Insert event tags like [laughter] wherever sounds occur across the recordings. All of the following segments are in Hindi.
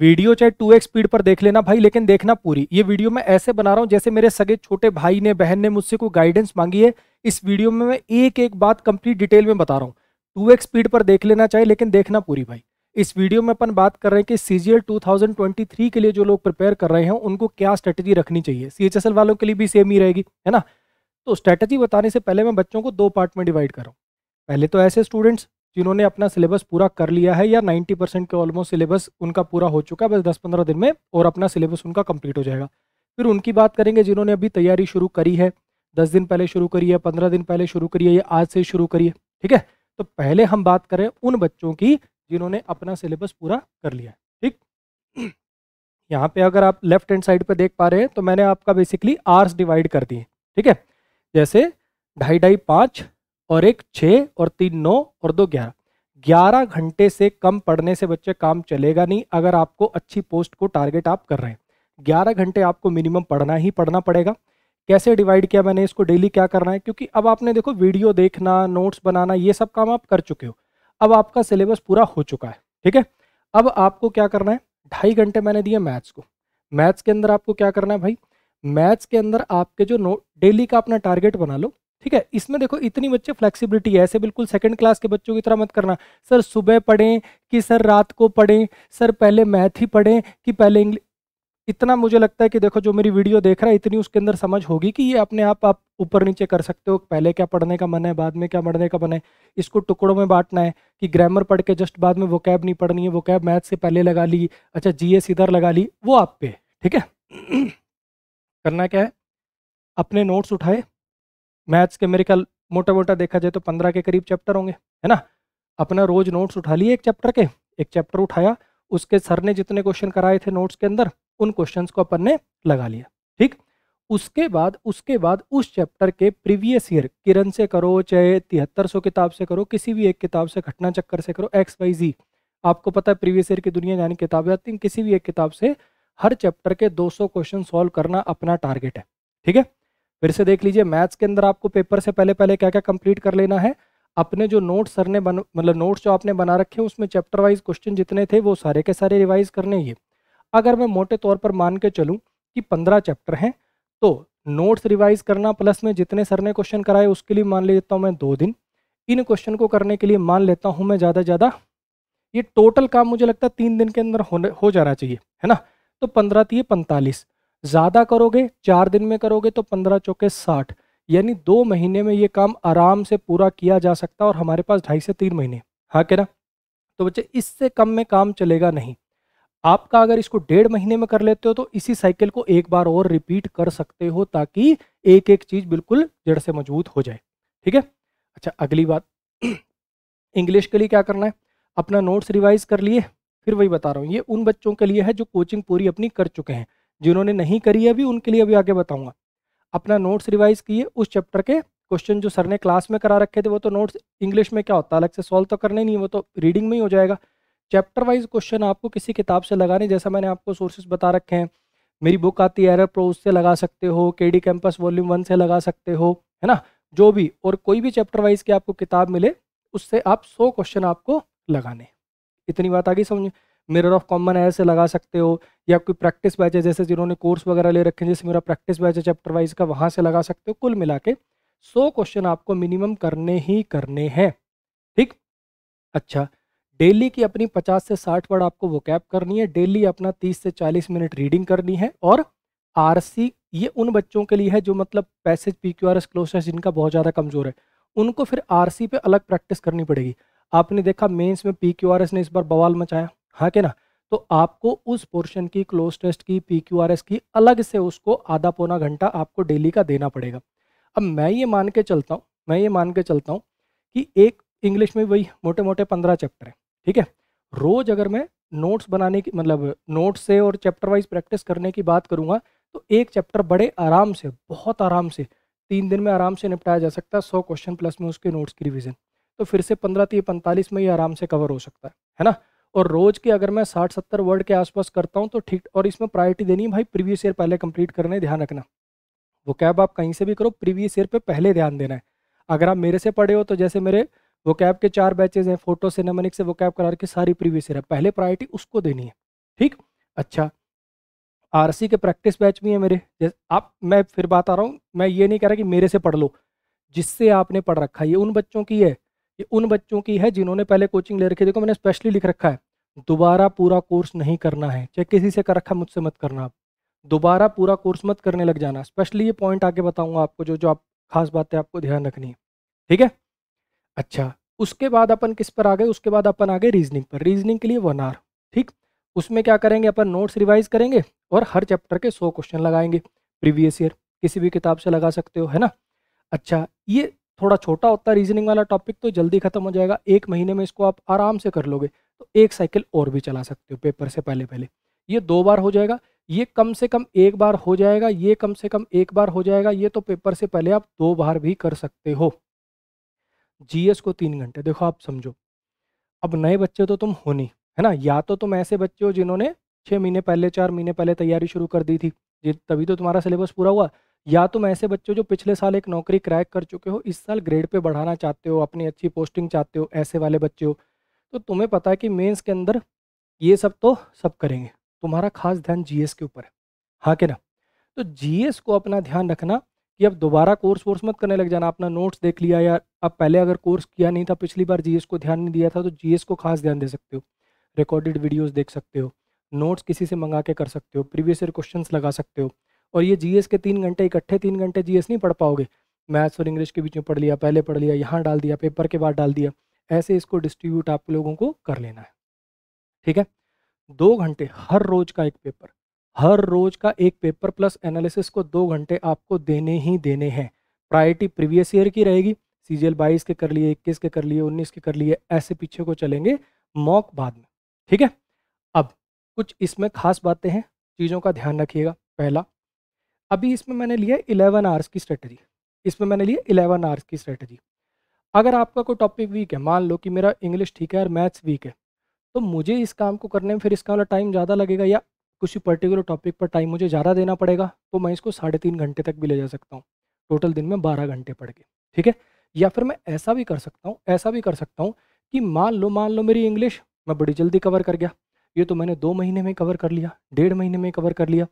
वीडियो चाहे टू एक्स स्पीड पर देख लेना भाई लेकिन देखना पूरी ये वीडियो मैं ऐसे बना रहा हूँ जैसे मेरे सगे छोटे भाई ने बहन ने मुझसे कोई गाइडेंस मांगी है इस वीडियो में मैं एक एक बात कंप्लीट डिटेल में बता रहा हूँ टू एक्स स्पीड पर देख लेना चाहिए लेकिन देखना पूरी भाई इस वीडियो में अपन बात कर रहे हैं कि C G L two thousand twenty three के लिए जो लोग प्रिपेयर कर रहे हैं उनको क्या स्ट्रेटेजी रखनी चाहिए सी एच एस एल वालों के लिए भी सेम ही रहेगी है ना तो स्ट्रेटेजी बताने से पहले मैं बच्चों को दो पार्ट में डिवाइड कर रहा हूँ पहले तो ऐसे स्टूडेंट्स जिन्होंने अपना सिलेबस पूरा कर लिया है या 90 परसेंट के ऑलमोस्ट सिलेबस उनका पूरा हो चुका है बस दस पंद्रह दिन में और अपना सिलेबस उनका कंप्लीट हो जाएगा फिर उनकी बात करेंगे जिन्होंने अभी तैयारी शुरू करी है दस दिन पहले शुरू करी है पंद्रह दिन पहले शुरू करी है या आज से शुरू करिए ठीक है तो पहले हम बात करें उन बच्चों की जिन्होंने अपना सिलेबस पूरा कर लिया है ठीक यहाँ पे अगर आप लेफ्ट हैंड साइड पर देख पा रहे हैं तो मैंने आपका बेसिकली आर्स डिवाइड कर दिए ठीक है जैसे ढाई ढाई पाँच और एक छः और तीन नौ और दो ग्यारह ग्यारह घंटे से कम पढ़ने से बच्चे काम चलेगा नहीं अगर आपको अच्छी पोस्ट को टारगेट आप कर रहे हैं ग्यारह घंटे आपको मिनिमम पढ़ना ही पढ़ना पड़ेगा कैसे डिवाइड किया मैंने इसको डेली क्या करना है क्योंकि अब आपने देखो वीडियो देखना नोट्स बनाना ये सब काम आप कर चुके हो अब आपका सिलेबस पूरा हो चुका है ठीक है अब आपको क्या करना है ढाई घंटे मैंने दिए मैथ्स को मैथ्स के अंदर आपको क्या करना है भाई मैथ्स के अंदर आपके जो नोट डेली का अपना टारगेट बना लो ठीक है इसमें देखो इतनी बच्चे फ्लेक्सिबिलिटी है ऐसे बिल्कुल सेकंड क्लास के बच्चों की तरह मत करना सर सुबह पढ़ें कि सर रात को पढ़ें सर पहले मैथ ही पढ़ें कि पहले इंग्लिश इतना मुझे लगता है कि देखो जो मेरी वीडियो देख रहा है इतनी उसके अंदर समझ होगी कि ये अपने आप आप ऊपर नीचे कर सकते हो पहले क्या पढ़ने का मन है बाद में क्या पढ़ने का मन है इसको टुकड़ों में बांटना है कि ग्रामर पढ़ के जस्ट बाद में कैब नहीं पढ़नी है कैब मैथ से पहले लगा ली अच्छा जी एस इधर लगा ली वो आप पे ठीक है [clears throat] करना क्या है अपने नोट्स उठाए मैथ्स के मेरे ख्याल मोटा मोटा देखा जाए तो पंद्रह के करीब चैप्टर होंगे है ना अपना रोज नोट्स उठा लिए एक चैप्टर के एक चैप्टर उठाया उसके सर ने जितने क्वेश्चन कराए थे नोट्स के अंदर उन क्वेश्चंस को अपन ने लगा लिया ठीक उसके बाद उसके बाद उस चैप्टर के प्रीवियस ईयर किरण से करो चाहे तिहत्तर सौ किताब से करो किसी भी एक किताब से घटना चक्कर से करो एक्स वाई जी आपको पता है प्रीवियस ईयर की दुनिया यानी किताबें आती हैं किसी भी एक किताब से हर चैप्टर के सौ क्वेश्चन सॉल्व करना अपना टारगेट है ठीक है फिर से देख लीजिए मैथ्स के अंदर आपको पेपर से पहले पहले क्या क्या कंप्लीट कर लेना है अपने जो नोट्स सर ने बन मतलब नोट्स जो आपने बना रखे हैं उसमें चैप्टर वाइज क्वेश्चन जितने थे वो सारे के सारे रिवाइज करने ये अगर मैं मोटे तौर पर मान के चलूँ कि पंद्रह चैप्टर हैं तो नोट्स रिवाइज करना प्लस में जितने सर ने क्वेश्चन कराए उसके लिए मान लेता हूँ मैं दो दिन इन क्वेश्चन को करने के लिए मान लेता हूँ मैं ज़्यादा ज़्यादा ये टोटल काम मुझे लगता है तीन दिन के अंदर हो हो जाना चाहिए है ना तो पंद्रह थी पैंतालीस ज़्यादा करोगे चार दिन में करोगे तो पंद्रह चौके साठ यानी दो महीने में ये काम आराम से पूरा किया जा सकता है और हमारे पास ढाई से तीन महीने हाँ क्या ना तो बच्चे इससे कम में काम चलेगा नहीं आपका अगर इसको डेढ़ महीने में कर लेते हो तो इसी साइकिल को एक बार और रिपीट कर सकते हो ताकि एक एक चीज़ बिल्कुल जड़ से मजबूत हो जाए ठीक है अच्छा अगली बात इंग्लिश के लिए क्या करना है अपना नोट्स रिवाइज कर लिए फिर वही बता रहा हूँ ये उन बच्चों के लिए है जो कोचिंग पूरी अपनी कर चुके हैं जिन्होंने नहीं करी अभी उनके लिए अभी आगे बताऊंगा अपना नोट्स रिवाइज किए उस चैप्टर के क्वेश्चन जो सर ने क्लास में करा रखे थे वो तो नोट्स इंग्लिश में क्या होता है अलग से सॉल्व तो करने नहीं वो तो रीडिंग में ही हो जाएगा चैप्टर वाइज क्वेश्चन आपको किसी किताब से लगाने जैसा मैंने आपको सोर्सेज बता रखे हैं मेरी बुक आती है एरर प्रो उससे लगा सकते हो के डी कैंपस वॉल्यूम वन से लगा सकते हो है ना जो भी और कोई भी चैप्टर वाइज की आपको किताब मिले उससे आप सौ क्वेश्चन आपको लगाने इतनी बात आगे समझ मिरर ऑफ कॉमन ऐसे लगा सकते हो या कोई प्रैक्टिस बैच है जैसे जिन्होंने कोर्स वगैरह ले रखे हैं जैसे मेरा प्रैक्टिस बैच है चैप्टर वाइज का वहाँ से लगा सकते हो कुल मिला के सौ क्वेश्चन आपको मिनिमम करने ही करने हैं ठीक अच्छा डेली की अपनी 50 से 60 वर्ड आपको वो कैप करनी है डेली अपना 30 से 40 मिनट रीडिंग करनी है और आरसी ये उन बच्चों के लिए है जो मतलब passage P Q R S closes जिनका बहुत ज़्यादा कमज़ोर है उनको फिर आरसी पे अलग प्रैक्टिस करनी पड़ेगी आपने देखा मेंस में पी क्यू आर एस ने इस बार बवाल मचाया हाँ के ना तो आपको उस पोर्शन की क्लोज टेस्ट की पी की अलग से उसको आधा पौना घंटा आपको डेली का देना पड़ेगा अब मैं ये मान के चलता हूँ मैं ये मान के चलता हूँ कि एक इंग्लिश में वही मोटे मोटे पंद्रह चैप्टर है ठीक है रोज़ अगर मैं नोट्स बनाने की मतलब नोट्स से और चैप्टर वाइज प्रैक्टिस करने की बात करूँगा तो एक चैप्टर बड़े आराम से बहुत आराम से तीन दिन में आराम से निपटाया जा सकता है सौ क्वेश्चन प्लस में उसके नोट्स की रिविज़न तो फिर से पंद्रह तीन पैंतालीस में ये आराम से कवर हो सकता है है ना और रोज के अगर मैं साठ सत्तर वर्ड के आसपास करता हूँ तो ठीक और इसमें प्रायोरिटी देनी है भाई प्रीवियस ईयर पहले कंप्लीट करना है ध्यान रखना वो कैब आप कहीं से भी करो प्रीवियस ईयर पे पहले ध्यान देना है अगर आप मेरे से पढ़े हो तो जैसे मेरे वो कैब के चार बैचेज हैं फोटो सिनेमनिक से वो कैब करार के सारी प्रीवियस ईयर है पहले प्रायोरिटी उसको देनी है ठीक अच्छा आर के प्रैक्टिस बैच भी है मेरे जैसे आप मैं फिर बात आ रहा हूँ मैं ये नहीं कह रहा कि मेरे से पढ़ लो जिससे आपने पढ़ रखा है ये उन बच्चों की है ये उन बच्चों की है जिन्होंने पहले कोचिंग ले रखी देखो मैंने स्पेशली लिख रखा है दोबारा पूरा कोर्स नहीं करना है चाहे किसी से कर रखा मुझसे मत करना आप दोबारा पूरा कोर्स मत करने लग जाना स्पेशली ये पॉइंट आगे बताऊंगा आपको जो जो आप खास बातें आपको ध्यान रखनी है ठीक है अच्छा उसके बाद अपन किस पर आ गए उसके बाद अपन आ गए रीजनिंग पर रीजनिंग के लिए वन आर ठीक उसमें क्या करेंगे अपन नोट्स रिवाइज करेंगे और हर चैप्टर के सौ क्वेश्चन लगाएंगे प्रीवियस ईयर किसी भी किताब से लगा सकते हो है ना अच्छा ये थोड़ा छोटा होता है रीजनिंग वाला टॉपिक तो जल्दी खत्म हो जाएगा एक महीने में इसको आप आराम से कर लोगे तो एक साइकिल और भी चला सकते हो पेपर से पहले पहले ये दो बार हो जाएगा ये कम से कम एक बार हो जाएगा ये कम से कम एक बार हो जाएगा ये तो पेपर से पहले आप दो बार भी कर सकते हो जीएस को तीन घंटे देखो आप समझो अब नए बच्चे तो तुम हो नहीं है ना या तो तुम ऐसे बच्चे हो जिन्होंने छः महीने पहले चार महीने पहले तैयारी शुरू कर दी थी तभी तो तुम्हारा सिलेबस पूरा हुआ या तुम ऐसे बच्चे जो पिछले साल एक नौकरी क्रैक कर चुके हो इस साल ग्रेड पे बढ़ाना चाहते हो अपनी अच्छी पोस्टिंग चाहते हो ऐसे वाले बच्चे हो तो तुम्हें पता है कि मेंस के अंदर ये सब तो सब करेंगे तुम्हारा खास ध्यान जीएस के ऊपर है हाँ के ना तो जीएस को अपना ध्यान रखना कि अब दोबारा कोर्स वोर्स मत करने लग जाना अपना नोट्स देख लिया या अब पहले अगर कोर्स किया नहीं था पिछली बार जीएस को ध्यान नहीं दिया था तो जीएस को खास ध्यान दे सकते हो रिकॉर्डेड वीडियोज़ देख सकते हो नोट्स किसी से मंगा के कर सकते हो प्रीवियस ईयर क्वेश्चंस लगा सकते हो और ये जीएस के तीन घंटे इकट्ठे तीन घंटे जीएस नहीं पढ़ पाओगे मैथ्स और इंग्लिश के बीच में पढ़ लिया पहले पढ़ लिया यहाँ डाल दिया पेपर के बाद डाल दिया ऐसे इसको डिस्ट्रीब्यूट आप लोगों को कर लेना है ठीक है दो घंटे हर रोज का एक पेपर हर रोज का एक पेपर प्लस एनालिसिस को दो घंटे आपको देने ही देने हैं प्रायोरिटी प्रीवियस ईयर की रहेगी सी जी एल बाईस के कर लिए इक्कीस के कर लिए उन्नीस के कर लिए ऐसे पीछे को चलेंगे मॉक बाद में ठीक है अब कुछ इसमें खास बातें हैं चीज़ों का ध्यान रखिएगा पहला अभी इसमें मैंने लिया इलेवन आवर्स की स्ट्रेटजी इसमें मैंने लिया इलेवन आवर्स की स्ट्रेटजी अगर आपका कोई टॉपिक वीक है मान लो कि मेरा इंग्लिश ठीक है और मैथ्स वीक है तो मुझे इस काम को करने में फिर इसका वाला टाइम ज़्यादा लगेगा या किसी पर्टिकुलर टॉपिक पर टाइम मुझे ज़्यादा देना पड़ेगा तो मैं इसको साढ़े तीन घंटे तक भी ले जा सकता हूँ टोटल दिन में बारह घंटे पढ़ के ठीक है या फिर मैं ऐसा भी कर सकता हूँ ऐसा भी कर सकता हूँ कि मान लो मान लो मेरी इंग्लिश मैं बड़ी जल्दी कवर कर गया ये तो मैंने दो महीने में कवर कर लिया डेढ़ महीने में कवर कर लिया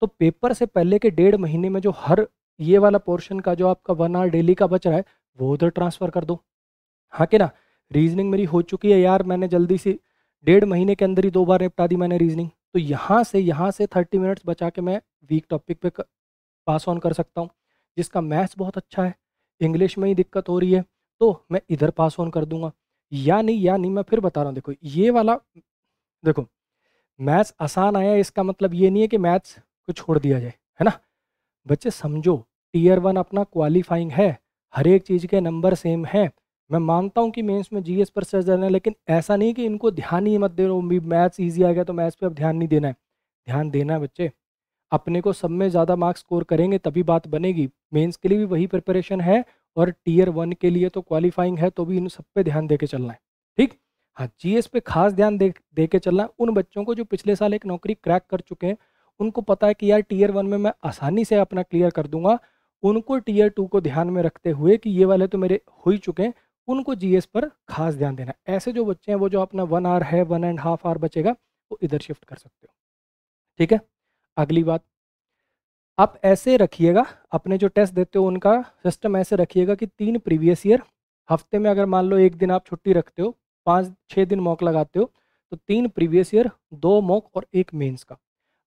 तो पेपर से पहले के डेढ़ महीने में जो हर ये वाला पोर्शन का जो आपका वन आवर डेली का बच रहा है वो उधर ट्रांसफ़र कर दो हाँ के ना रीजनिंग मेरी हो चुकी है यार मैंने जल्दी से डेढ़ महीने के अंदर ही दो बार निपटा दी मैंने रीजनिंग तो यहाँ से यहाँ से थर्टी मिनट्स बचा के मैं वीक टॉपिक पे पास ऑन कर सकता हूँ जिसका मैथ्स बहुत अच्छा है इंग्लिश में ही दिक्कत हो रही है तो मैं इधर पास ऑन कर दूंगा या नहीं या नहीं मैं फिर बता रहा हूँ देखो ये वाला देखो मैथ्स आसान आया इसका मतलब ये नहीं है कि मैथ्स को छोड़ दिया जाए है ना बच्चे समझो टीयर वन अपना क्वालिफाइंग है हर एक चीज़ के नंबर सेम है मैं मानता हूँ कि मेंस में जीएस पर सर्च देना है लेकिन ऐसा नहीं कि इनको ध्यान ही मत दे रो भी मैथ्स ईजी आ गया तो मैथ्स पे अब ध्यान नहीं देना है ध्यान देना है बच्चे अपने को सब में ज़्यादा मार्क्स स्कोर करेंगे तभी बात बनेगी मेंस के लिए भी वही प्रिपरेशन है और टीयर वन के लिए तो क्वालिफाइंग है तो भी इन सब पे ध्यान दे के चलना है ठीक हाँ जी पे खास ध्यान दे दे के चलना है उन बच्चों को जो पिछले साल एक नौकरी क्रैक कर चुके हैं उनको पता है कि यार टीयर वन में मैं आसानी से अपना क्लियर कर दूंगा उनको टीयर टू को ध्यान में रखते हुए कि ये वाले तो मेरे हो ही चुके हैं उनको जीएस पर खास ध्यान देना ऐसे जो बच्चे हैं वो जो अपना वन आवर है वन एंड हाफ आवर बचेगा वो इधर शिफ्ट कर सकते हो ठीक है अगली बात आप ऐसे रखिएगा अपने जो टेस्ट देते हो उनका सिस्टम ऐसे रखिएगा कि तीन प्रीवियस ईयर हफ्ते में अगर मान लो एक दिन आप छुट्टी रखते हो पाँच छः दिन मॉक लगाते हो तो तीन प्रीवियस ईयर दो मॉक और एक मेंस का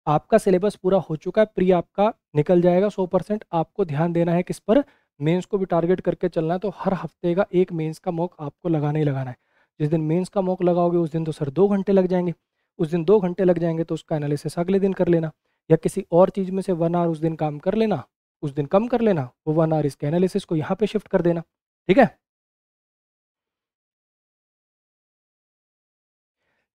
आपका सिलेबस पूरा हो चुका है प्री आपका निकल जाएगा सौ परसेंट आपको ध्यान देना है किस पर मेंस को भी टारगेट करके चलना है तो हर हफ्ते का एक मेंस का मॉक आपको लगाना ही लगाना है जिस दिन मेंस का मॉक लगाओगे उस दिन तो सर दो घंटे लग जाएंगे उस दिन दो घंटे लग जाएंगे तो उसका एनालिसिस अगले दिन कर लेना या किसी और चीज़ में से वन आवर उस दिन काम कर लेना उस दिन कम कर लेना वो वन आवर इसके एनालिसिस को यहाँ पर शिफ्ट कर देना ठीक है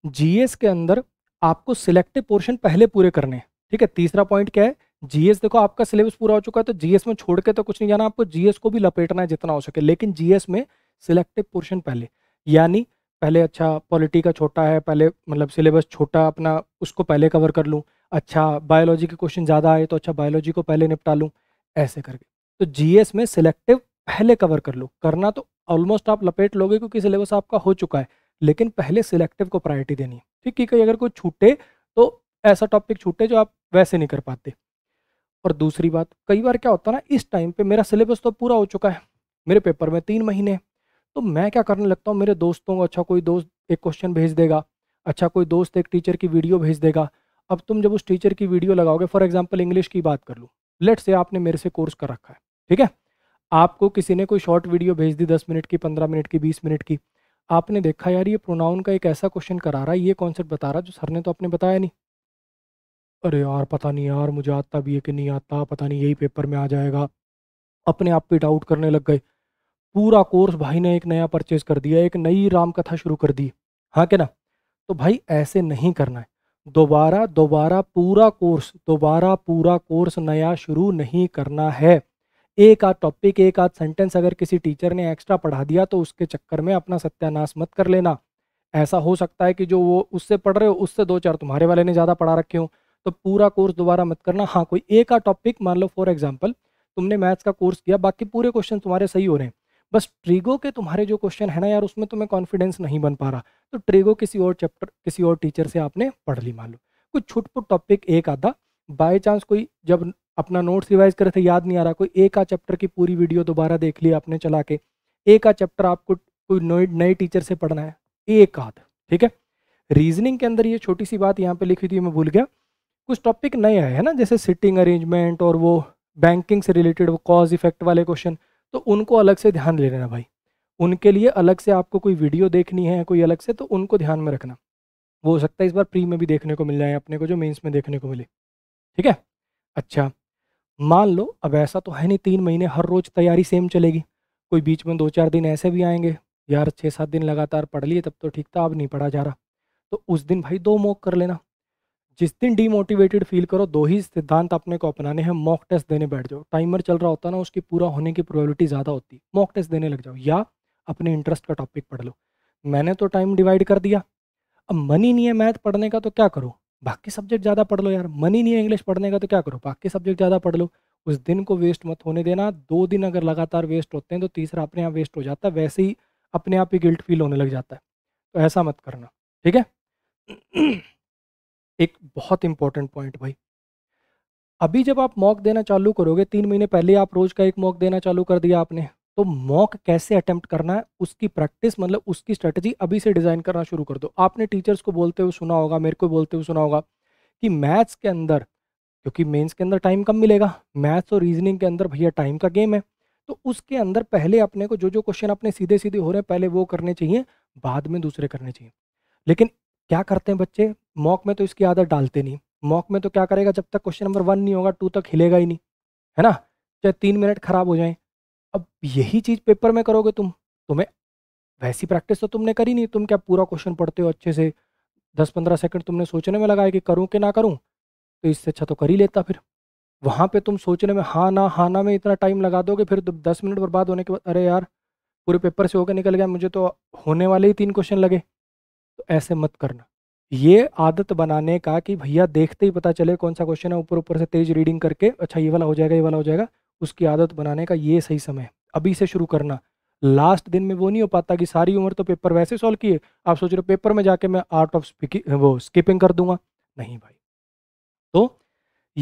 जीएस के अंदर आपको सिलेक्टिव पोर्शन पहले पूरे करने हैं ठीक है तीसरा पॉइंट क्या है जीएस देखो आपका सिलेबस पूरा हो चुका है तो जीएस में छोड़ के तो कुछ नहीं जाना आपको जीएस को भी लपेटना है जितना हो सके लेकिन जीएस में सिलेक्टिव पोर्शन पहले यानी पहले अच्छा पॉलिटी का छोटा है पहले मतलब सिलेबस छोटा अपना उसको पहले कवर कर लूँ अच्छा बायोलॉजी के क्वेश्चन ज़्यादा आए तो अच्छा बायोलॉजी को पहले निपटा लूँ ऐसे करके तो जी में सिलेक्टिव पहले कवर कर लो करना तो ऑलमोस्ट आप लपेट लोगे क्योंकि सिलेबस आपका हो चुका है लेकिन पहले सिलेक्टिव को प्रायोरिटी देनी है ठीक है कहीं अगर कोई छूटे तो ऐसा टॉपिक छूटे जो आप वैसे नहीं कर पाते और दूसरी बात कई बार क्या होता है ना इस टाइम पे मेरा सिलेबस तो पूरा हो चुका है मेरे पेपर में तीन महीने तो मैं क्या करने लगता हूँ मेरे दोस्तों को अच्छा कोई दोस्त एक क्वेश्चन भेज देगा अच्छा कोई दोस्त एक टीचर की वीडियो भेज देगा अब तुम जब उस टीचर की वीडियो लगाओगे फॉर एग्जाम्पल इंग्लिश की बात कर लूँ लेट से आपने मेरे से कोर्स कर रखा है ठीक है आपको किसी ने कोई शॉर्ट वीडियो भेज दी दस मिनट की पंद्रह मिनट की बीस मिनट की आपने देखा यार ये प्रोनाउन का एक ऐसा क्वेश्चन करा रहा है ये कॉन्सेप्ट बता रहा जो सर ने तो आपने बताया नहीं अरे यार पता नहीं यार मुझे आता भी है कि नहीं आता पता नहीं यही पेपर में आ जाएगा अपने आप पे डाउट करने लग गए पूरा कोर्स भाई ने एक नया परचेज कर दिया एक नई राम कथा शुरू कर दी हाँ क्या ना तो भाई ऐसे नहीं करना है दोबारा दोबारा पूरा कोर्स दोबारा पूरा कोर्स नया शुरू नहीं करना है एक आध टॉपिक एक आध सेंटेंस अगर किसी टीचर ने एक्स्ट्रा पढ़ा दिया तो उसके चक्कर में अपना सत्यानाश मत कर लेना ऐसा हो सकता है कि जो वो उससे पढ़ रहे हो उससे दो चार तुम्हारे वाले ने ज़्यादा पढ़ा रखे हों तो पूरा कोर्स दोबारा मत करना हाँ कोई एक आध टॉपिक मान लो फॉर एग्जाम्पल तुमने मैथ्स का कोर्स किया बाकी पूरे क्वेश्चन तुम्हारे सही हो रहे हैं बस ट्रिगो के तुम्हारे जो क्वेश्चन है ना यार उसमें तुम्हें कॉन्फिडेंस नहीं बन पा रहा तो ट्रिगो किसी और चैप्टर किसी और टीचर से आपने पढ़ ली मान लो कुछ छुटपुट टॉपिक एक आधा बाय चांस कोई जब अपना नोट्स रिवाइज करे थे याद नहीं आ रहा कोई एक आ चैप्टर की पूरी वीडियो दोबारा देख ली आपने चला के एक आ चैप्टर आपको कोई नए नए टीचर से पढ़ना है एक आध ठीक है रीजनिंग के अंदर ये छोटी सी बात यहाँ पे लिखी थी मैं भूल गया कुछ टॉपिक नए आए हैं ना जैसे सिटिंग अरेंजमेंट और वो बैंकिंग से रिलेटेड वो कॉज इफेक्ट वाले क्वेश्चन तो उनको अलग से ध्यान ले लेना भाई उनके लिए अलग से आपको कोई वीडियो देखनी है कोई अलग से तो उनको ध्यान में रखना वो हो सकता है इस बार प्री में भी देखने को मिल जाए अपने को जो मेन्स में देखने को मिले ठीक है अच्छा मान लो अब ऐसा तो है नहीं तीन महीने हर रोज़ तैयारी सेम चलेगी कोई बीच में दो चार दिन ऐसे भी आएंगे यार छः सात दिन लगातार पढ़ लिए तब तो ठीक था अब नहीं पढ़ा जा रहा तो उस दिन भाई दो मॉक कर लेना जिस दिन डीमोटिवेटेड फील करो दो ही सिद्धांत अपने को अपनाने हैं मॉक टेस्ट देने बैठ जाओ टाइमर चल रहा होता ना उसकी पूरा होने की प्रोबेबिलिटी ज़्यादा होती है मॉक टेस्ट देने लग जाओ या अपने इंटरेस्ट का टॉपिक पढ़ लो मैंने तो टाइम डिवाइड कर दिया अब मन ही नहीं है मैथ पढ़ने का तो क्या करूँ बाकी सब्जेक्ट ज़्यादा पढ़ लो यार मन ही नहीं है इंग्लिश पढ़ने का तो क्या करो बाकी सब्जेक्ट ज़्यादा पढ़ लो उस दिन को वेस्ट मत होने देना दो दिन अगर लगातार वेस्ट होते हैं तो तीसरा अपने आप वेस्ट हो जाता है वैसे ही अपने आप ही गिल्ट फील होने लग जाता है तो ऐसा मत करना ठीक है एक बहुत इंपॉर्टेंट पॉइंट भाई अभी जब आप मॉक देना चालू करोगे तीन महीने पहले आप रोज का एक मॉक देना चालू कर दिया आपने तो मॉक कैसे अटेम्प्ट करना है उसकी प्रैक्टिस मतलब उसकी स्ट्रेटजी अभी से डिज़ाइन करना शुरू कर दो आपने टीचर्स को बोलते हुए सुना होगा मेरे को बोलते हुए सुना होगा कि मैथ्स के अंदर क्योंकि मेंस के अंदर टाइम कम मिलेगा मैथ्स और रीजनिंग के अंदर भैया टाइम का गेम है तो उसके अंदर पहले अपने को जो जो क्वेश्चन अपने सीधे सीधे हो रहे हैं पहले वो करने चाहिए बाद में दूसरे करने चाहिए लेकिन क्या करते हैं बच्चे मॉक में तो इसकी आदत डालते नहीं मॉक में तो क्या करेगा जब तक क्वेश्चन नंबर वन नहीं होगा टू तक हिलेगा ही नहीं है ना चाहे तीन मिनट खराब हो जाए अब यही चीज़ पेपर में करोगे तुम तुम्हें वैसी प्रैक्टिस तो तुमने करी नहीं तुम क्या पूरा क्वेश्चन पढ़ते हो अच्छे से दस पंद्रह सेकंड तुमने सोचने में लगाया कि करूँ कि ना करूँ तो इससे अच्छा तो कर ही लेता फिर वहाँ पे तुम सोचने में हाँ ना हाँ ना में इतना टाइम लगा दोगे फिर दस मिनट बर्बाद होने के बाद अरे यार पूरे पेपर से होकर निकल गया मुझे तो होने वाले ही तीन क्वेश्चन लगे तो ऐसे मत करना ये आदत बनाने का कि भैया देखते ही पता चले कौन सा क्वेश्चन है ऊपर ऊपर से तेज रीडिंग करके अच्छा ये वाला हो जाएगा ये वाला हो जाएगा उसकी आदत बनाने का ये सही समय अभी से शुरू करना लास्ट दिन में वो नहीं हो पाता कि सारी उम्र तो पेपर वैसे सॉल्व किए आप सोच रहे हो पेपर में जाके मैं आर्ट ऑफ स्पीकिंग वो स्किपिंग कर दूंगा नहीं भाई तो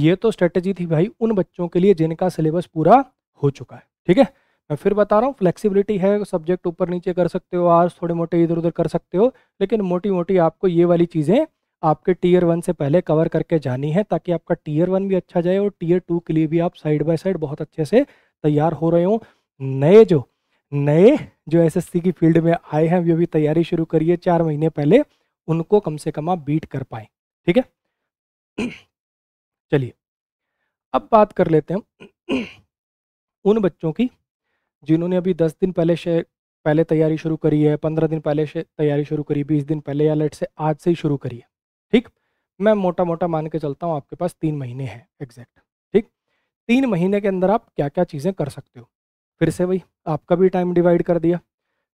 ये तो स्ट्रेटेजी थी भाई उन बच्चों के लिए जिनका सिलेबस पूरा हो चुका है ठीक है मैं फिर बता रहा हूँ फ्लेक्सिबिलिटी है सब्जेक्ट ऊपर नीचे कर सकते हो आर्स थोड़े मोटे इधर उधर कर सकते हो लेकिन मोटी मोटी आपको ये वाली चीज़ें आपके टीयर वन से पहले कवर करके जानी है ताकि आपका टीयर वन भी अच्छा जाए और टीयर टू के लिए भी आप साइड बाय साइड बहुत अच्छे से तैयार हो रहे हो नए जो नए जो एसएससी की फील्ड में आए हैं वे भी तैयारी शुरू करिए चार महीने पहले उनको कम से कम आप बीट कर पाए ठीक है चलिए अब बात कर लेते हैं उन बच्चों की जिन्होंने अभी दस दिन पहले से पहले तैयारी शुरू करी है पंद्रह दिन पहले से तैयारी शुरू करी बीस दिन पहले या लेट से आज से ही शुरू करी है ठीक मैं मोटा मोटा मान के चलता हूँ आपके पास तीन महीने हैं एग्जैक्ट ठीक तीन महीने के अंदर आप क्या क्या चीज़ें कर सकते हो फिर से वही आपका भी टाइम डिवाइड कर दिया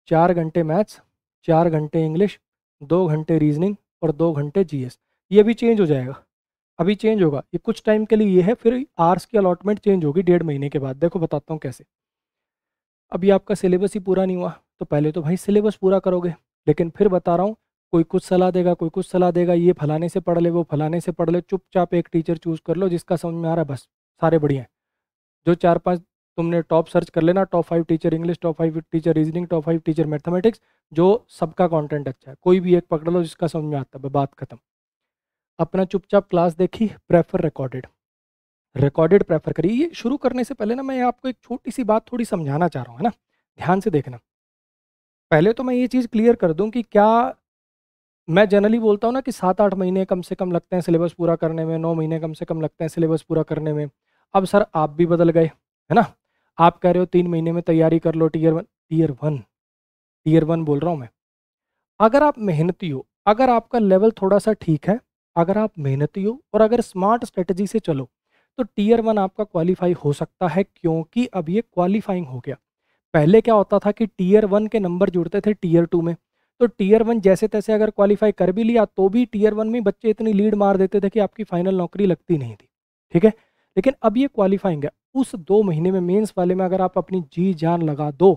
चार घंटे मैथ्स चार घंटे इंग्लिश दो घंटे रीजनिंग और दो घंटे जीएस ये भी चेंज हो जाएगा अभी चेंज होगा ये कुछ टाइम के लिए ये है फिर आर्स की अलॉटमेंट चेंज होगी डेढ़ महीने के बाद देखो बताता हूँ कैसे अभी आपका सिलेबस ही पूरा नहीं हुआ तो पहले तो भाई सिलेबस पूरा करोगे लेकिन फिर बता रहा हूँ कोई कुछ सलाह देगा कोई कुछ सलाह देगा ये फलाने से पढ़ ले वो फलाने से पढ़ ले चुपचाप एक टीचर चूज़ कर लो जिसका समझ में आ रहा है बस सारे बढ़िया हैं जो चार पांच तुमने टॉप सर्च कर लेना top five teacher English top five teacher reasoning top five teacher mathematics जो सबका कॉन्टेंट अच्छा है कोई भी एक पकड़ लो जिसका समझ में आता है बात खत्म अपना चुपचाप क्लास देखी प्रेफर रिकॉर्डेड रिकॉर्डेड प्रेफर करी ये शुरू करने से पहले ना मैं आपको एक छोटी सी बात थोड़ी समझाना चाह रहा हूँ है ना ध्यान से देखना पहले तो मैं ये चीज़ क्लियर कर दूँ कि क्या मैं जनरली बोलता हूँ ना कि सात आठ महीने कम से कम लगते हैं सिलेबस पूरा करने में नौ महीने कम से कम लगते हैं सिलेबस पूरा करने में अब सर आप भी बदल गए है ना आप कह रहे हो तीन महीने में तैयारी कर लो tier one tier one tier one बोल रहा हूँ मैं अगर आप मेहनती हो अगर आपका लेवल थोड़ा सा ठीक है अगर आप मेहनती हो और अगर स्मार्ट स्ट्रेटजी से चलो तो टीयर वन आपका क्वालिफाई हो सकता है क्योंकि अब ये क्वालिफाइंग हो गया पहले क्या होता था कि टीयर वन के नंबर जुड़ते थे टीयर टू में तो टीयर वन जैसे तैसे अगर क्वालिफाई कर भी लिया तो भी टीयर वन में बच्चे इतनी लीड मार देते थे कि आपकी फाइनल नौकरी लगती नहीं थी ठीक है लेकिन अब ये क्वालिफाइंग है उस दो महीने में मेंस वाले में अगर आप अपनी जी जान लगा दो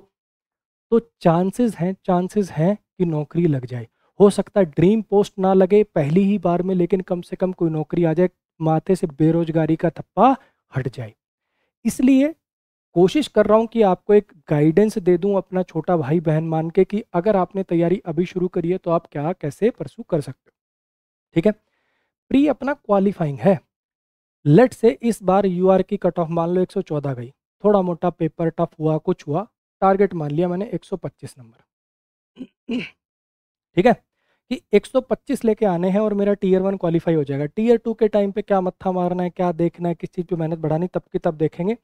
तो चांसेस हैं चांसेस हैं कि नौकरी लग जाए हो सकता है ड्रीम पोस्ट ना लगे पहली ही बार में लेकिन कम से कम कोई नौकरी आ जाए माथे से बेरोजगारी का थप्पा हट जाए इसलिए कोशिश कर रहा हूँ कि आपको एक गाइडेंस दे दूँ अपना छोटा भाई बहन मान के कि अगर आपने तैयारी अभी शुरू करी है तो आप क्या कैसे परसू कर सकते हो ठीक है प्री अपना क्वालिफाइंग है लेट से इस बार यू की कट ऑफ मान लो 114 गई थोड़ा मोटा पेपर टफ हुआ कुछ हुआ टारगेट मान लिया मैंने 125 नंबर ठीक है कि 125 लेके आने हैं और मेरा टीयर वन क्वालिफाई हो जाएगा टीयर टू के टाइम पे क्या मत्था मारना है क्या देखना है किस चीज़ पे मेहनत बढ़ानी तब की तब देखेंगे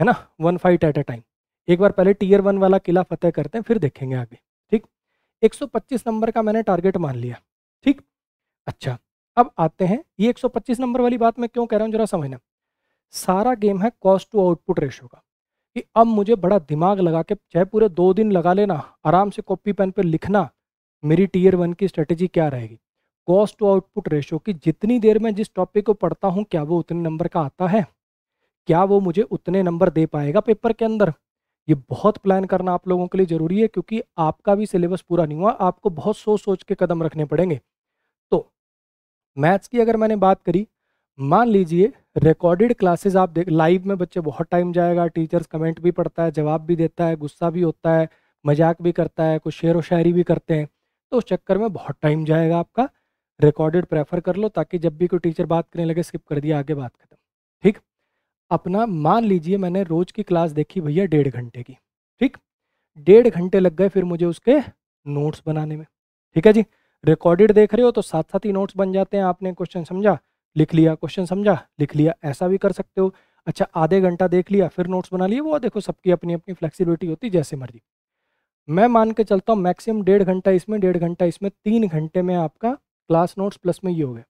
है ना one fight at a time एक बार पहले टीयर वन वाला किला फतेह करते हैं फिर देखेंगे आगे ठीक 125 नंबर का मैंने टारगेट मान लिया ठीक अच्छा अब आते हैं ये 125 नंबर वाली बात मैं क्यों कह रहा हूँ जरा समझना सारा गेम है कॉस्ट टू आउटपुट रेशो का कि अब मुझे बड़ा दिमाग लगा के चाहे पूरे दो दिन लगा लेना आराम से कॉपी पेन पर लिखना मेरी टीयर वन की स्ट्रेटेजी क्या रहेगी कॉस्ट टू आउटपुट रेशो की जितनी देर में जिस टॉपिक को पढ़ता हूँ क्या वो उतने नंबर का आता है क्या वो मुझे उतने नंबर दे पाएगा पेपर के अंदर ये बहुत प्लान करना आप लोगों के लिए ज़रूरी है क्योंकि आपका भी सिलेबस पूरा नहीं हुआ आपको बहुत सोच सोच के कदम रखने पड़ेंगे तो मैथ्स की अगर मैंने बात करी मान लीजिए रिकॉर्डेड क्लासेस आप देख लाइव में बच्चे बहुत टाइम जाएगा टीचर्स कमेंट भी पढ़ता है जवाब भी देता है गुस्सा भी होता है मजाक भी करता है कुछ शेर व शायरी भी करते हैं तो उस चक्कर में बहुत टाइम जाएगा आपका रिकॉर्डेड प्रेफर कर लो ताकि जब भी कोई टीचर बात करने लगे स्किप कर दिया आगे बात खत्म ठीक अपना मान लीजिए मैंने रोज की क्लास देखी भैया डेढ़ घंटे की ठीक डेढ़ घंटे लग गए फिर मुझे उसके नोट्स बनाने में ठीक है जी रिकॉर्डेड देख रहे हो तो साथ साथ ही नोट्स बन जाते हैं आपने क्वेश्चन समझा लिख लिया क्वेश्चन समझा लिख लिया ऐसा भी कर सकते हो अच्छा आधे घंटा देख लिया फिर नोट्स बना लिए वो देखो सबकी अपनी अपनी फ्लेक्सिबिलिटी होती जैसे मर्जी मैं मान के चलता हूँ मैक्सिमम डेढ़ घंटा इसमें डेढ़ घंटा इसमें तीन घंटे में आपका क्लास नोट्स प्लस में ये हो गया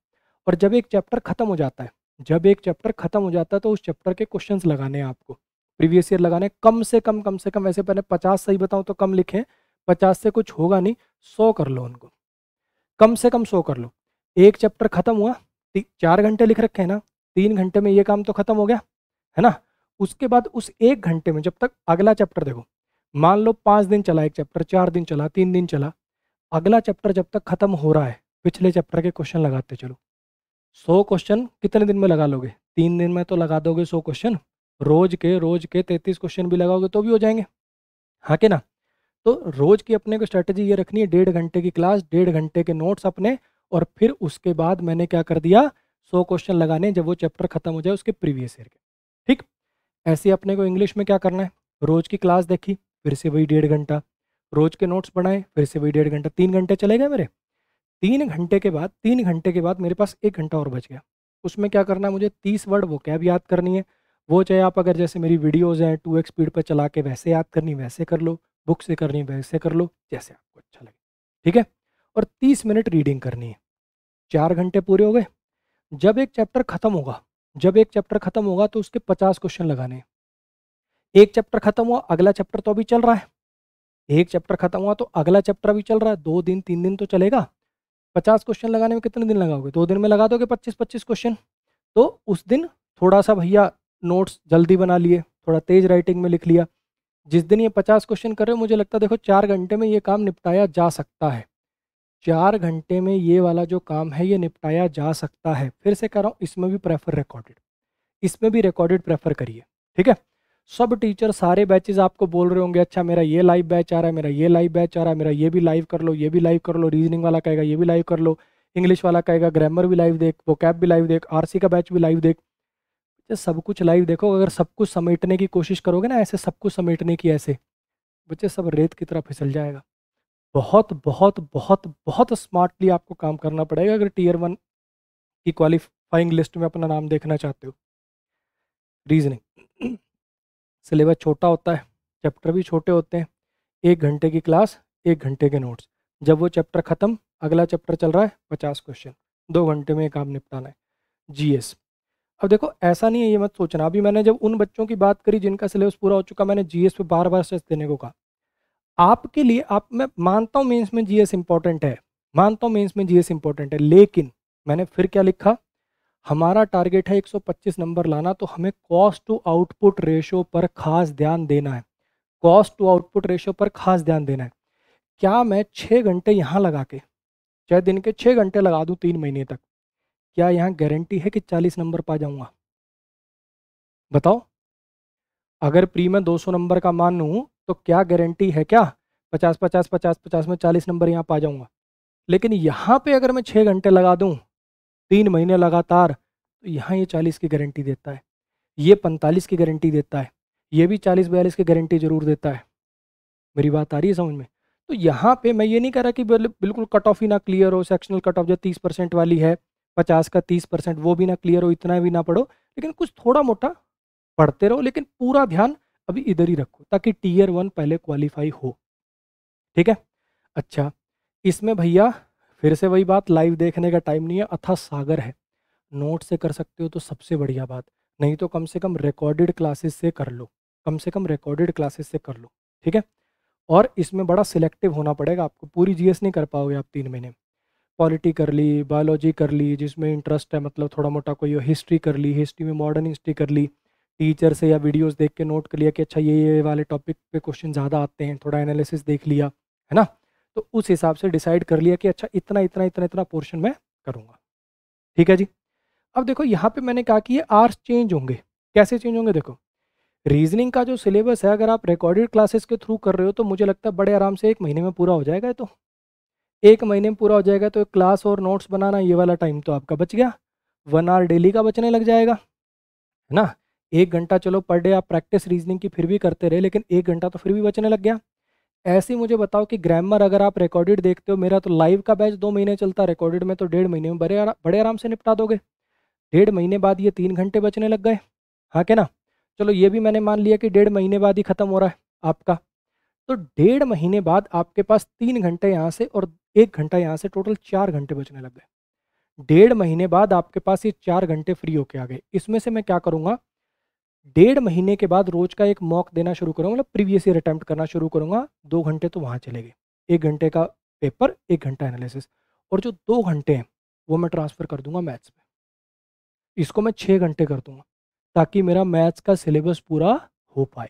और जब एक चैप्टर खत्म हो जाता है जब एक चैप्टर खत्म हो जाता है तो उस चैप्टर के क्वेश्चंस लगाने हैं आपको प्रीवियस ईयर लगाने कम से कम कम से कम ऐसे पहले पचास सही बताऊँ तो कम लिखें पचास से कुछ होगा नहीं सौ कर लो उनको कम से कम सौ कर लो एक चैप्टर खत्म हुआ चार घंटे लिख रखे हैं ना तीन घंटे में ये काम तो खत्म हो गया है ना उसके बाद उस एक घंटे में जब तक अगला चैप्टर देखो मान लो पाँच दिन चला एक चैप्टर चार दिन चला तीन दिन चला अगला चैप्टर जब तक खत्म हो रहा है पिछले चैप्टर के क्वेश्चन लगाते चलो सौ क्वेश्चन कितने दिन में लगा लोगे तीन दिन में तो लगा दोगे सौ क्वेश्चन रोज के रोज के तैतीस क्वेश्चन भी लगाओगे तो भी हो जाएंगे हाँ के ना तो रोज की अपने को स्ट्रैटेजी ये रखनी है डेढ़ घंटे की क्लास डेढ़ घंटे के नोट्स अपने और फिर उसके बाद मैंने क्या कर दिया सौ क्वेश्चन लगाने जब वो चैप्टर खत्म हो जाए उसके प्रीवियस ईयर के ठीक ऐसे अपने को इंग्लिश में क्या करना है रोज की क्लास देखी फिर से वही डेढ़ घंटा रोज के नोट्स बनाए फिर से वही डेढ़ घंटा तीन घंटे चले गए मेरे तीन घंटे के बाद तीन घंटे के बाद मेरे पास एक घंटा और बच गया उसमें क्या करना है मुझे तीस वर्ड वो कैब याद करनी है वो चाहे आप अगर जैसे मेरी वीडियोज़ हैं टू एक्स स्पीड पर चला के वैसे याद करनी वैसे कर लो बुक से करनी वैसे कर लो जैसे आपको अच्छा लगे ठीक है और तीस मिनट रीडिंग करनी है चार घंटे पूरे हो गए जब एक चैप्टर ख़त्म होगा जब एक चैप्टर ख़त्म होगा तो उसके पचास क्वेश्चन लगाने हैं एक चैप्टर ख़त्म हुआ अगला चैप्टर तो अभी चल रहा है एक चैप्टर ख़त्म हुआ तो अगला चैप्टर अभी चल रहा है दो दिन तीन दिन तो चलेगा पचास क्वेश्चन लगाने में कितने दिन लगाओगे दो दिन में लगा दोगे पच्चीस पच्चीस क्वेश्चन तो उस दिन थोड़ा सा भैया नोट्स जल्दी बना लिए थोड़ा तेज राइटिंग में लिख लिया जिस दिन ये पचास क्वेश्चन कर रहे हो मुझे लगता है देखो चार घंटे में ये काम निपटाया जा सकता है चार घंटे में ये वाला जो काम है ये निपटाया जा सकता है फिर से कह रहा हूँ इसमें भी प्रेफर रिकॉर्डेड इसमें भी रिकॉर्डेड प्रेफर करिए ठीक है सब टीचर सारे बैचेज आपको बोल रहे होंगे अच्छा मेरा ये लाइव बैच आ रहा है मेरा ये लाइव बैच आ रहा है मेरा ये भी लाइव कर लो ये भी लाइव कर लो रीजनिंग वाला कहेगा ये भी लाइव कर लो इंग्लिश वाला कहेगा ग्रामर भी लाइव देख वो कैप भी लाइव देख आरसी का बैच भी लाइव देख बच्चे सब कुछ लाइव देखो अगर सब कुछ समेटने की कोशिश करोगे ना ऐसे सब कुछ समेटने की ऐसे बच्चे सब रेत की तरह फिसल जाएगा बहुत बहुत बहुत बहुत स्मार्टली आपको काम करना पड़ेगा अगर टीयर वन की क्वालिफाइंग लिस्ट में अपना नाम देखना चाहते हो रीजनिंग सिलेबस छोटा होता है चैप्टर भी छोटे होते हैं एक घंटे की क्लास एक घंटे के नोट्स जब वो चैप्टर ख़त्म अगला चैप्टर चल रहा है पचास क्वेश्चन दो घंटे में काम निपटाना है जी अब देखो ऐसा नहीं है ये मत सोचना अभी मैंने जब उन बच्चों की बात करी जिनका सिलेबस पूरा हो चुका मैंने जीएस पे बार बार स्ट्रेस देने को कहा आपके लिए आप मैं मानता हूँ मेंस में जीएस इंपॉर्टेंट है मानता हूँ मेंस में जीएस इंपॉर्टेंट है लेकिन मैंने फिर क्या लिखा हमारा टारगेट है 125 नंबर लाना तो हमें कॉस्ट टू आउटपुट रेशो पर खास ध्यान देना है कॉस्ट टू आउटपुट रेशो पर खास ध्यान देना है क्या मैं छः घंटे यहाँ लगा के चाहे दिन के छः घंटे लगा दूँ तीन महीने तक क्या यहाँ गारंटी है कि चालीस नंबर पा जाऊँगा बताओ अगर प्री में 200 नंबर का मान लूँ तो क्या गारंटी है क्या पचास पचास पचास पचास में चालीस नंबर यहाँ पा जाऊँगा लेकिन यहाँ पे अगर मैं छः घंटे लगा दूँ तीन महीने लगातार तो यहाँ ये चालीस की गारंटी देता है ये पैंतालीस की गारंटी देता है ये भी चालीस बयालीस की गारंटी जरूर देता है मेरी बात आ रही है समझ में तो यहाँ पे मैं ये नहीं कह रहा कि बिल्कुल कट ऑफ ही ना क्लियर हो सेक्शनल कट ऑफ जो तीस परसेंट वाली है पचास का तीस परसेंट वो भी ना क्लियर हो इतना भी ना पढ़ो लेकिन कुछ थोड़ा मोटा पढ़ते रहो लेकिन पूरा ध्यान अभी इधर ही रखो ताकि टीयर वन पहले क्वालिफाई हो ठीक है अच्छा इसमें भैया फिर से वही बात लाइव देखने का टाइम नहीं है अथा सागर है नोट से कर सकते हो तो सबसे बढ़िया बात नहीं तो कम से कम रिकॉर्डेड क्लासेस से कर लो कम से कम रिकॉर्डेड क्लासेस से कर लो ठीक है और इसमें बड़ा सिलेक्टिव होना पड़ेगा आपको पूरी जीएस नहीं कर पाओगे आप तीन महीने पॉलिटी कर ली बायोलॉजी कर ली जिसमें इंटरेस्ट है मतलब थोड़ा मोटा कोई हिस्ट्री कर ली हिस्ट्री में मॉडर्न हिस्ट्री कर ली टीचर से या वीडियोस देख के नोट कर लिया कि अच्छा ये ये वाले टॉपिक पे क्वेश्चन ज़्यादा आते हैं थोड़ा एनालिसिस देख लिया है ना तो उस हिसाब से डिसाइड कर लिया कि अच्छा इतना इतना इतना इतना पोर्शन मैं करूँगा ठीक है जी अब देखो यहाँ पे मैंने कहा कि ये आर्स चेंज होंगे कैसे चेंज होंगे देखो रीजनिंग का जो सिलेबस है अगर आप रिकॉर्डेड क्लासेस के थ्रू कर रहे हो तो मुझे लगता है बड़े आराम से एक महीने में पूरा हो जाएगा तो एक महीने में पूरा हो जाएगा तो एक क्लास और नोट्स बनाना ये वाला टाइम तो आपका बच गया वन आवर डेली का बचने लग जाएगा है ना एक घंटा चलो पर डे आप प्रैक्टिस रीजनिंग की फिर भी करते रहे लेकिन एक घंटा तो फिर भी बचने लग गया ऐसे ही मुझे बताओ कि ग्रामर अगर आप रिकॉर्डेड देखते हो मेरा तो लाइव का बैच दो महीने चलता है रिकॉर्डेड में तो डेढ़ महीने में बड़े आरा, बड़े आराम से निपटा दोगे डेढ़ महीने बाद ये तीन घंटे बचने लग गए हाँ क्या ना चलो ये भी मैंने मान लिया कि डेढ़ महीने बाद ही ख़त्म हो रहा है आपका तो डेढ़ महीने बाद आपके पास तीन घंटे यहाँ से और एक घंटा यहाँ से टोटल चार घंटे बचने लग गए डेढ़ महीने बाद आपके पास ये चार घंटे फ्री होके आ गए इसमें से मैं क्या करूँगा डेढ़ महीने के बाद रोज का एक मॉक देना शुरू करूँगा मतलब प्रीवियस ईयर अटैम्प्ट करना शुरू करूँगा दो घंटे तो वहाँ चले गए एक घंटे का पेपर एक घंटा एनालिसिस और जो दो घंटे हैं वो मैं ट्रांसफ़र कर दूंगा मैथ्स में इसको मैं छः घंटे कर दूंगा ताकि मेरा मैथ्स का सिलेबस पूरा हो पाए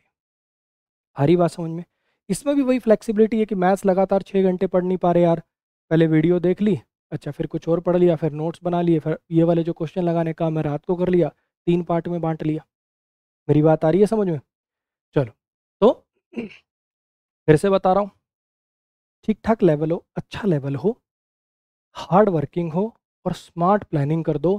हरी बात समझ में इसमें भी वही फ्लेक्सिबिलिटी है कि मैथ्स लगातार छः घंटे पढ़ नहीं पा रहे यार पहले वीडियो देख ली अच्छा फिर कुछ और पढ़ लिया फिर नोट्स बना लिए फिर ये वाले जो क्वेश्चन लगाने का मैं रात को कर लिया तीन पार्ट में बांट लिया मेरी बात आ रही है समझ में चलो तो फिर से बता रहा हूँ ठीक ठाक लेवल हो अच्छा लेवल हो हार्ड वर्किंग हो और स्मार्ट प्लानिंग कर दो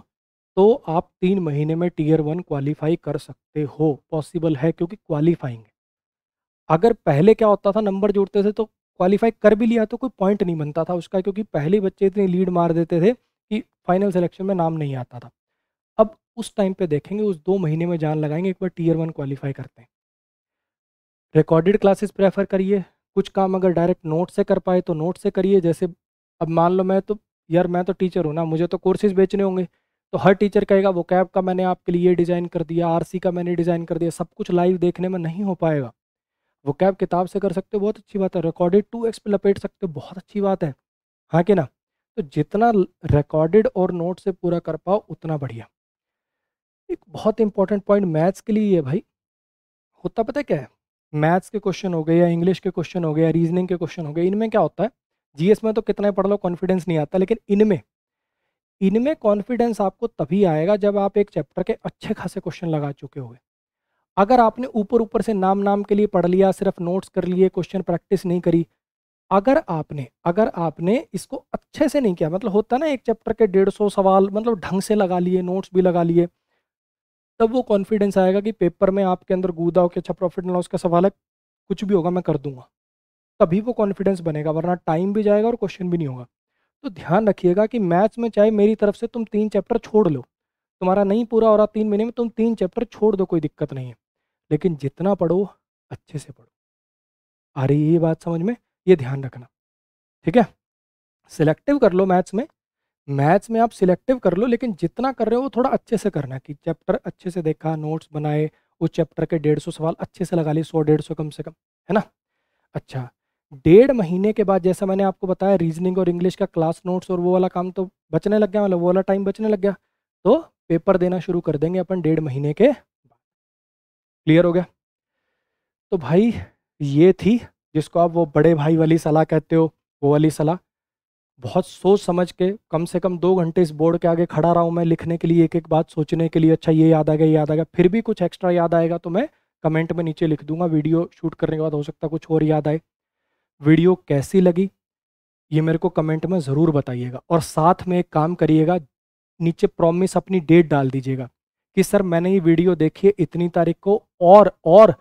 तो आप तीन महीने में टीयर वन क्वालिफाई कर सकते हो पॉसिबल है क्योंकि क्वालिफाइंग है अगर पहले क्या होता था नंबर जोड़ते थे तो क्वालिफाई कर भी लिया तो कोई पॉइंट नहीं बनता था उसका क्योंकि पहले बच्चे इतनी लीड मार देते थे कि फाइनल सिलेक्शन में नाम नहीं आता था उस टाइम पे देखेंगे उस दो महीने में जान लगाएंगे एक बार टीयर वन क्वालिफाई करते हैं रिकॉर्डेड क्लासेस प्रेफर करिए कुछ काम अगर डायरेक्ट नोट से कर पाए तो नोट से करिए जैसे अब मान लो मैं तो यार मैं तो टीचर हूँ ना मुझे तो कोर्सेज बेचने होंगे तो हर टीचर कहेगा वो कैब का मैंने आपके लिए डिज़ाइन कर दिया आर का मैंने डिज़ाइन कर दिया सब कुछ लाइव देखने में नहीं हो पाएगा वो कैब किताब से कर सकते हो बहुत अच्छी बात है रिकॉर्डेड टू एक्स पे लपेट सकते हो बहुत अच्छी बात है हाँ कि ना तो जितना रिकॉर्डेड और नोट से पूरा कर पाओ उतना बढ़िया एक बहुत इंपॉर्टेंट पॉइंट मैथ्स के लिए है भाई होता पता क्या है मैथ्स के क्वेश्चन हो गए या इंग्लिश के क्वेश्चन हो गए या रीजनिंग के क्वेश्चन हो गए इनमें क्या होता है जीएस में तो कितना ही पढ़ लो कॉन्फिडेंस नहीं आता लेकिन इनमें इनमें कॉन्फिडेंस आपको तभी आएगा जब आप एक चैप्टर के अच्छे खासे क्वेश्चन लगा चुके होंगे अगर आपने ऊपर ऊपर से नाम नाम के लिए पढ़ लिया सिर्फ नोट्स कर लिए क्वेश्चन प्रैक्टिस नहीं करी अगर आपने अगर आपने इसको अच्छे से नहीं किया मतलब होता ना एक चैप्टर के डेढ़ सौ सवाल मतलब ढंग से लगा लिए नोट्स भी लगा लिए तब वो कॉन्फिडेंस आएगा कि पेपर में आपके अंदर गूदा हो कि अच्छा प्रॉफिट एंड लॉस का सवाल है कुछ भी होगा मैं कर दूंगा तभी वो कॉन्फिडेंस बनेगा वरना टाइम भी जाएगा और क्वेश्चन भी नहीं होगा तो ध्यान रखिएगा कि मैथ्स में चाहे मेरी तरफ से तुम तीन चैप्टर छोड़ लो तुम्हारा नहीं पूरा हो रहा तीन महीने में तुम तीन चैप्टर छोड़ दो कोई दिक्कत नहीं है लेकिन जितना पढ़ो अच्छे से पढ़ो आ रही है ये बात समझ में ये ध्यान रखना ठीक है सिलेक्टिव कर लो मैथ्स में मैथ्स में आप सिलेक्टिव कर लो लेकिन जितना कर रहे हो वो थोड़ा अच्छे से करना कि चैप्टर अच्छे से देखा नोट्स बनाए उस चैप्टर के डेढ़ सौ सवाल अच्छे से लगा लिए सौ डेढ़ सौ कम से कम है ना अच्छा डेढ़ महीने के बाद जैसा मैंने आपको बताया रीजनिंग और इंग्लिश का क्लास नोट्स और वो वाला काम तो बचने लग गया मतलब वो वाला टाइम बचने लग गया तो पेपर देना शुरू कर देंगे अपन डेढ़ महीने के बाद क्लियर हो गया तो भाई ये थी जिसको आप वो बड़े भाई वाली सलाह कहते हो वो वाली सलाह बहुत सोच समझ के कम से कम दो घंटे इस बोर्ड के आगे खड़ा रहा हूँ मैं लिखने के लिए एक एक बात सोचने के लिए अच्छा ये याद आ गया याद आ गया फिर भी कुछ एक्स्ट्रा याद आएगा तो मैं कमेंट में नीचे लिख दूंगा वीडियो शूट करने के बाद हो सकता कुछ और याद आए वीडियो कैसी लगी ये मेरे को कमेंट में ज़रूर बताइएगा और साथ में एक काम करिएगा नीचे प्रॉमिस अपनी डेट डाल दीजिएगा कि सर मैंने ये वीडियो देखी है इतनी तारीख को और और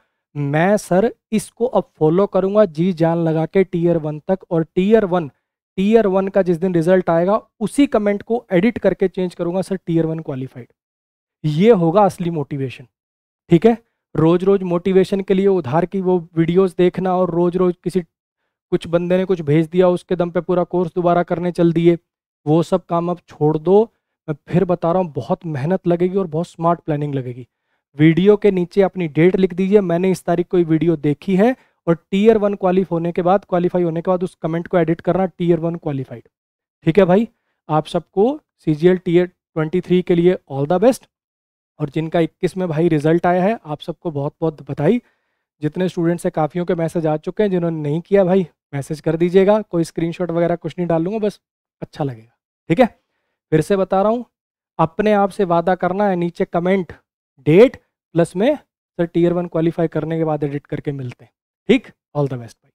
मैं सर इसको अब फॉलो करूँगा जी जान लगा के टीयर वन तक और टीयर वन टीयर वन का जिस दिन रिजल्ट आएगा उसी कमेंट को एडिट करके चेंज करूंगा सर टीयर वन क्वालिफाइड ये होगा असली मोटिवेशन ठीक है रोज रोज मोटिवेशन के लिए उधार की वो वीडियोस देखना और रोज रोज किसी कुछ बंदे ने कुछ भेज दिया उसके दम पे पूरा कोर्स दोबारा करने चल दिए वो सब काम अब छोड़ दो मैं फिर बता रहा हूँ बहुत मेहनत लगेगी और बहुत स्मार्ट प्लानिंग लगेगी वीडियो के नीचे अपनी डेट लिख दीजिए मैंने इस तारीख को वीडियो देखी है और टीयर वन क्वालिफ होने के बाद क्वालिफाई होने के बाद उस कमेंट को एडिट करना टीयर वन क्वालिफाइड ठीक है भाई आप सबको C G L tier twenty three के लिए ऑल द बेस्ट और जिनका इक्कीस में भाई रिजल्ट आया है आप सबको बहुत बहुत बधाई जितने स्टूडेंट्स से काफ़ियों के मैसेज आ चुके हैं जिन्होंने नहीं किया भाई मैसेज कर दीजिएगा कोई स्क्रीनशॉट वगैरह कुछ नहीं डालूंगा बस अच्छा लगेगा ठीक है फिर से बता रहा हूँ अपने आप से वादा करना है नीचे कमेंट डेट प्लस में सर टीयर वन क्वालिफाई करने के बाद एडिट करके मिलते हैं ठीक ऑल द बेस्ट